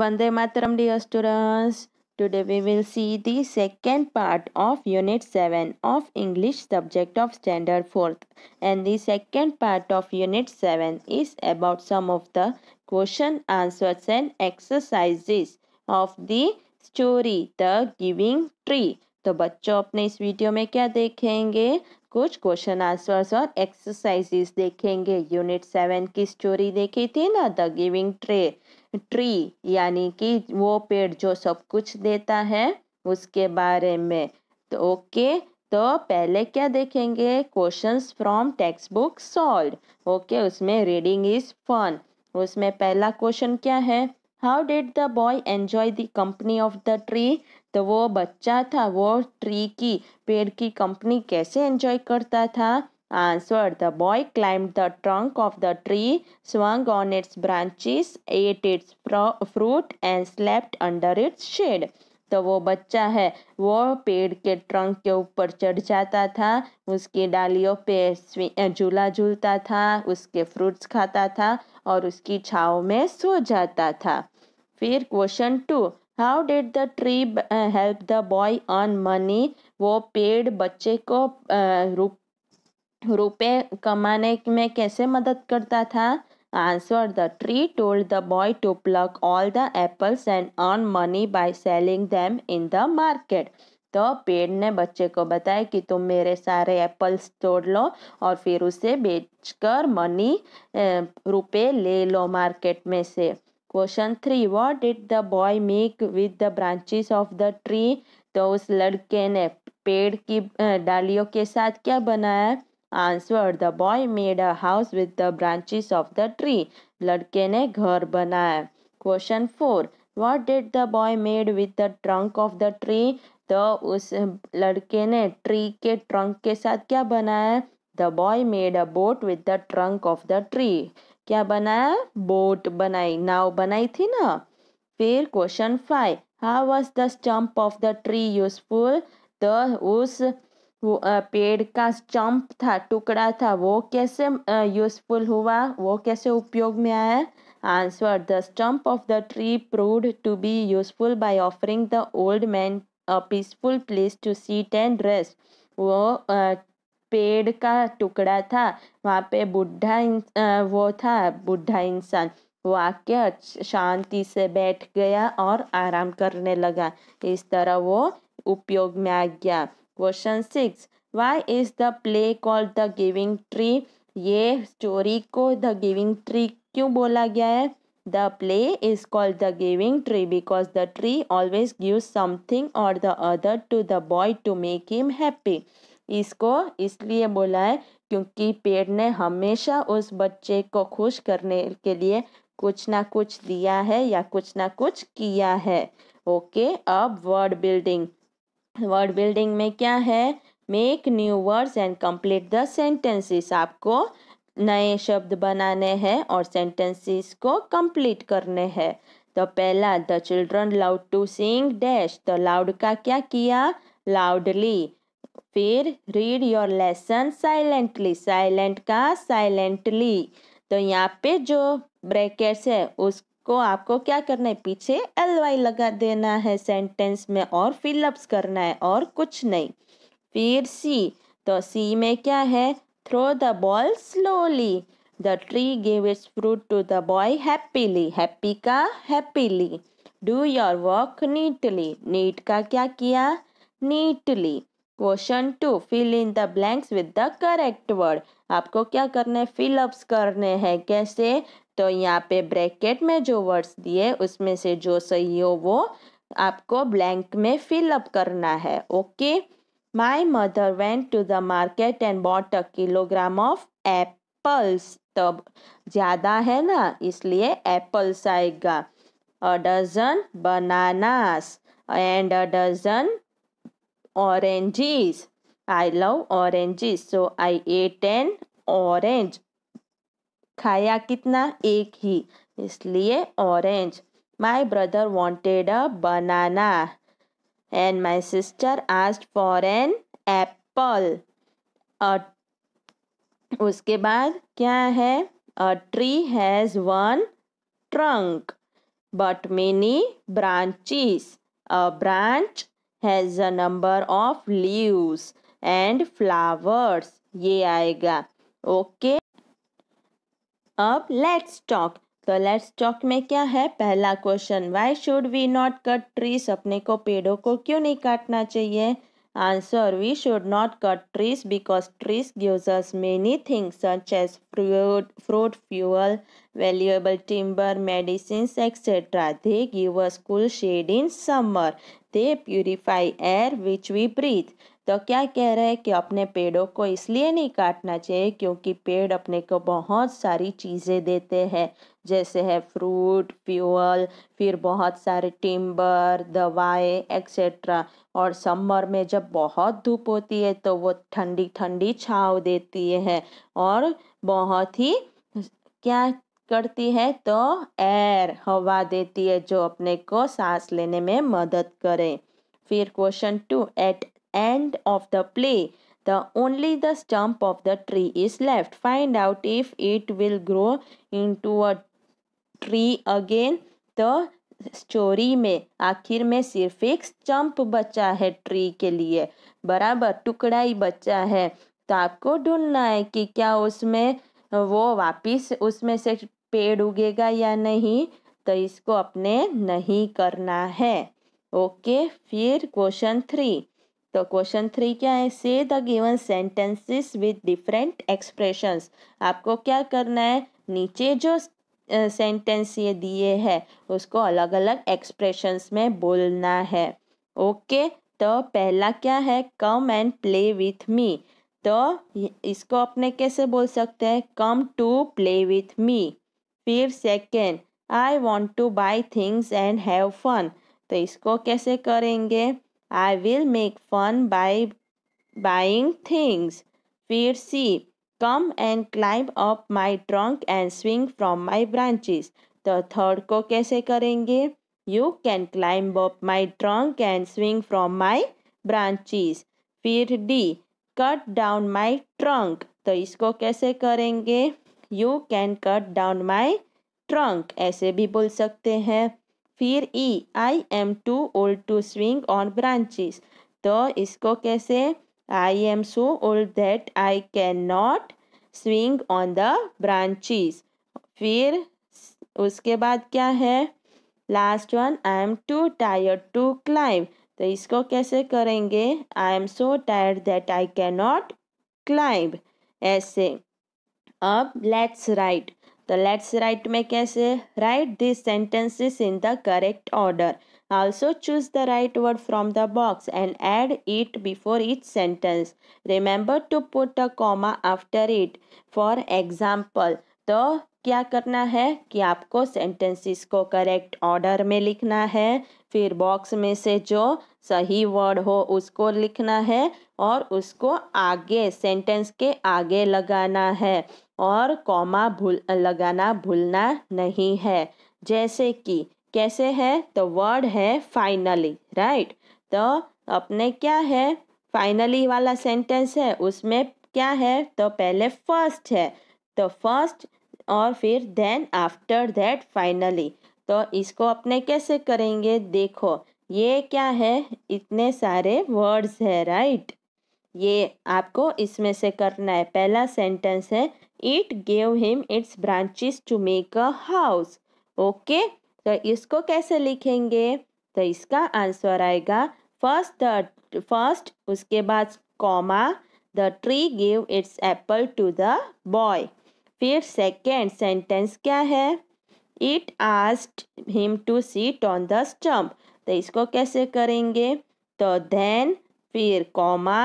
Vande Mataram dear students. Today we will see the second part of unit 7 of English subject of standard 4th and the second part of unit 7 is about some of the question answers and exercises of the story The Giving Tree. तो बच्चों अपने इस video में क्या देखेंगे कुछ question answers और exercises देखेंगे यूनिट सेवन की स्टोरी देखी थी ना द गिविंग ट्रे ट्री यानी कि वो पेड़ जो सब कुछ देता है उसके बारे में तो ओके तो पहले क्या देखेंगे questions from textbook solve okay उसमें रीडिंग इज फन उसमें पहला क्वेश्चन क्या है how did the boy enjoy the company of the tree तो वो बच्चा था वो ट्री की पेड़ की कंपनी कैसे एन्जॉय करता था answered. The boy climbed the trunk of the tree, swung on its branches, ate its fruit and slept under its shade. तो वो बच्चा है वो पेड़ के ट्रंक के ऊपर चढ़ जाता था उसकी डालियों पे झूला झूलता था उसके फ्रूट्स खाता था और उसकी छाव में सो जाता था फिर question two how did the tree help the boy earn money वो पेड़ बच्चे को रुप रुपए कमाने में कैसे मदद करता था answer the tree told the boy to pluck all the apples and earn money by selling them in the market तो पेड़ ने बच्चे को बताया कि तुम मेरे सारे एप्पल्स तोड़ लो और फिर उसे बेचकर मनी रुपए ले लो मार्केट में से question three what did the boy make with the branches of the tree तो उस लड़के ने पेड़ की डालियों के साथ क्या बनाया answer the boy made a house with the branches of the tree लड़के ने घर बनाया question four what did the boy made with the trunk of the tree the उस लड़के ने ट्री के ट्रंक के साथ क्या बनाया the boy made a boat with the trunk of the tree क्या बनाया बोट बनाई नाव बनाई थी ना फिर question five how was the stump of the tree useful the उस पेड़ का स्टम्प था टुकड़ा था वो कैसे यूजफुल हुआ वो कैसे उपयोग में आया answer the stump of the tree proved to be useful by offering the old man a peaceful place to seat and rest वो पेड़ का टुकड़ा था वहाँ पे बुढ़ा वो था बुढ़ा इंसान वो आके शांति से बैठ गया और आराम करने लगा इस तरह वो उपयोग में आ गया question six why is the play called the giving tree ये स्टोरी को द गिविंग ट्री क्यों बोला गया है the play is called the giving tree because the tree always give something और the other to the boy to make him happy इसको इसलिए बोला है क्योंकि पेड़ ने हमेशा उस बच्चे को खुश करने के लिए कुछ ना कुछ दिया है या कुछ ना कुछ किया है ओके अब वर्ड बिल्डिंग वर्ड बिल्डिंग में क्या है make new words and complete the sentences आपको नए शब्द बनाने हैं और सेंटेंसेस को कंप्लीट करने हैं तो पहला the children loud to sing dash तो लाउड का क्या किया लाउडली फिर read your lesson silently silent का साइलेंटली तो यहाँ पे जो ब्रैकेट्स है उस को आपको क्या करना है पीछे एल वाई लगा देना है सेंटेंस में और फिलअप्स करना है और कुछ नहीं फिर सी तो सी में क्या है throw the ball slowly the tree give its fruit to the boy happily happy का happily do your work neatly neat का क्या किया neatly question two fill in the blanks with the correct word आपको क्या करना है fill-ups करने हैं कैसे तो यहाँ पे ब्रैकेट में जो वर्ड्स दिए उसमें से जो सही हो वो आपको ब्लैंक में फिलअप करना है okay my mother went to the market and bought a kilogram of apples तब ज़्यादा है ना इसलिए एप्पल्स आएगा a dozen bananas and a dozen oranges I love oranges so I ate an orange खाया कितना एक ही इसलिए orange my brother wanted a banana and my sister asked for an apple उसके बाद क्या है a tree has one trunk but many branches a branch has a number of leaves and flowers ये आएगा ओके okay? अब let's talk तो let's talk में क्या है पहला question why should we not cut trees अपने को पेड़ों को क्यों नहीं काटना चाहिए answer we should not cut trees because trees gives us many things such as fruit fruit fuel valuable timber medicine etcetera they give us cool shade in summer. They purify air which we breathe. तो क्या कह रहे हैं कि अपने पेड़ों को इसलिए नहीं काटना चाहिए क्योंकि पेड़ अपने को बहुत सारी चीज़ें देते हैं जैसे है फ्रूट फ्यूअल फिर बहुत सारे टिम्बर दवाएँ एक्सेट्रा और समर में जब बहुत धूप होती है तो वो ठंडी ठंडी छाँव देती है और बहुत ही क्या करती है तो एयर हवा देती है जो अपने को सांस लेने में मदद करे फिर question two at end of the play the only the stump of the tree is left find out if it will grow into a tree again the story में आखिर में सिर्फ एक स्टम्प बचा है ट्री के लिए बराबर टुकड़ा ही बचा है तो आपको ढूंढना है कि क्या उसमें वो वापिस उसमें से पेड़ उगेगा या नहीं तो इसको अपने नहीं करना है ओके फिर क्वेश्चन थ्री तो क्वेश्चन थ्री क्या है say the given sentences with different expressions आपको क्या करना है नीचे जो सेंटेंस ये दिए हैं उसको अलग अलग एक्सप्रेशंस में बोलना है ओके तो पहला क्या है come and play with me तो इसको अपने कैसे बोल सकते हैं come to play with me फिर second I want to buy things and have fun तो इसको कैसे करेंगे I will make fun by buying things फिर see come and climb up my trunk and swing from my branches तो third को कैसे करेंगे you can climb up my trunk and swing from my branches फिर D cut down my trunk तो इसको कैसे करेंगे you can cut down my trunk ऐसे भी बोल सकते हैं फिर E I am too old to swing on branches तो इसको कैसे I am so old that I can not swing on the branches फिर उसके बाद क्या है last one I am too tired to climb तो इसको कैसे करेंगे I am so tired that I can not climb ऐसे अब लेट्स राइट तो लेट्स राइट में कैसे write this sentences in the correct order also choose the right word from the box and add it before each sentence remember to put a comma after it for example तो क्या करना है कि आपको sentences को correct order में लिखना है फिर बॉक्स में से जो सही वर्ड हो उसको लिखना है और उसको आगे सेंटेंस के आगे लगाना है और कॉमा भूल लगाना भूलना नहीं है जैसे कि कैसे है द वर्ड है फाइनली राइट तो अपने क्या है फाइनली वाला सेंटेंस है उसमें क्या है तो पहले फर्स्ट है तो फर्स्ट और फिर देन आफ्टर दैट फाइनली तो इसको अपने कैसे करेंगे देखो ये क्या है इतने सारे वर्ड्स है राइट ये आपको इसमें से करना है पहला सेंटेंस है it gave him its branches to make a house okay तो इसको कैसे लिखेंगे तो इसका आंसर आएगा फर्स्ट द फर्स्ट उसके बाद comma the tree gave its apple to the boy फिर सेकेंड सेंटेंस क्या है it asked him to sit on the stump तो इसको कैसे करेंगे तो देन फिर comma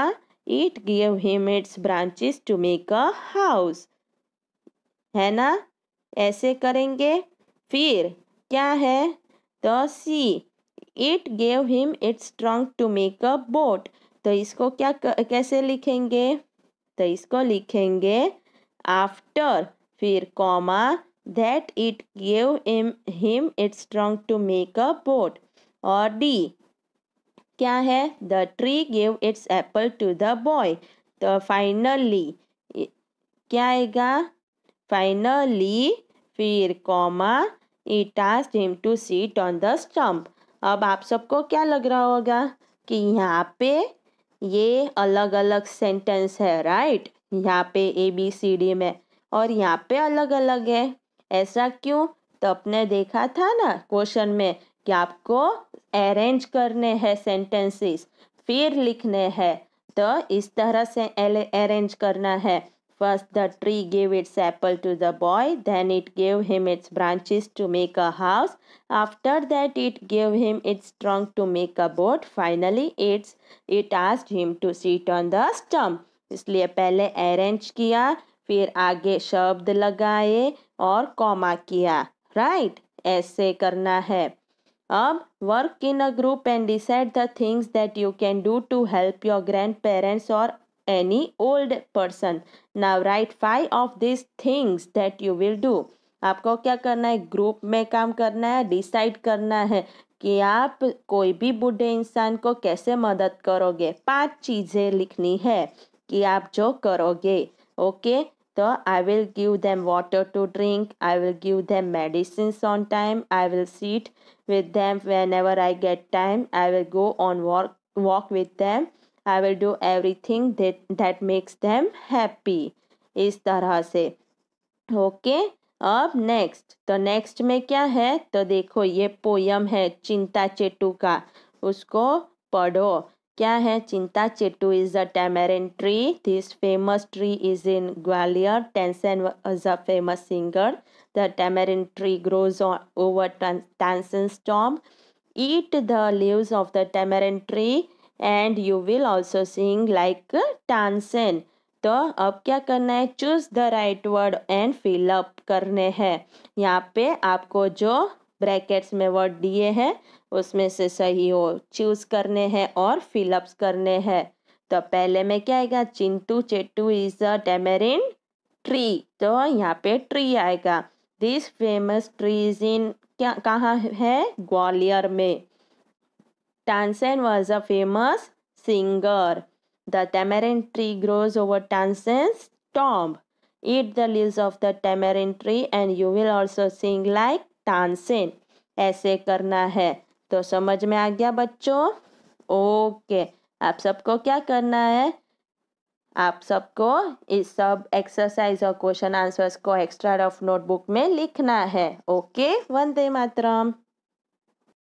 it gave him its branches to make a house है ना ऐसे करेंगे फिर क्या है द तो see it gave him its trunk to make a boat तो इसको क्या कैसे लिखेंगे तो इसको लिखेंगे आफ्टर फिर comma that it gave him him its trunk to make a boat और डी क्या है the tree gave its apple to the boy तो फाइनली क्या आएगा फाइनली फिर कॉमा इट आज him to sit on the stump अब आप सबको क्या लग रहा होगा कि यहाँ पे ये अलग अलग सेंटेंस है राइट यहाँ पे ए बी सी डी में और यहाँ पे अलग अलग है ऐसा क्यों तो अपने देखा था ना क्वेश्चन में कि आपको अरेंज करने हैं सेंटेंसेस फिर लिखने हैं तो इस तरह से अरेंज करना है First the tree gave its apple to the boy, then it gave him its branches to make a house. After that it gave him its trunk to make a boat. Finally it's, it asked him to sit on the stump. इसलिए पहले arrange किया फिर आगे शब्द लगाए और comma किया right ऐसे करना है अब work in a group and decide the things that you can do to help your grandparents और any old person now write five of these things that you will do आपको क्या करना है group में काम करना है decide करना है कि आप कोई भी बूढ़े इंसान को कैसे मदद करोगे पांच चीज़ें लिखनी है कि आप जो करोगे ओके तो I will give them water to drink I will give them medicine on time I will sit them whenever I get time I will go on walk walk with them I will do thing that makes them happy इस तरह से okay अब next तो next में क्या है तो देखो ये पोयम है चिंता चेटू का उसको पढ़ो क्या है chinta chettu is a tamarind tree this famous tree is in Gwalior Tansen is a famous singer the tamarind tree grows over Tansen स्टॉम eat the leaves of the tamarind tree and you will also sing like Tansen तो अब क्या करना है choose the right word and fill up करने हैं यहाँ पे आपको जो ब्रैकेट्स में वर्ड दिए हैं उसमें से सही हो चूज करने हैं और फिलअप्स करने हैं तो पहले में क्या आएगा chintu chettu is a tamarind tree तो यहाँ पे ट्री आएगा दिस फेमस ट्रीज इन क्या कहाँ है ग्वालियर में Tansen was a famous singer. The tamarind tree grows over Tansen's tomb. Eat the leaves of the tamarind tree and you will also sing like Tansen. ऐसे करना है तो समझ में आ गया बच्चों ओके आप सबको क्या करना है आप सबको इस सब एक्सरसाइज और क्वेश्चन आंसर्स को एक्स्ट्रा रफ नोटबुक में लिखना है ओके वंदे मातरम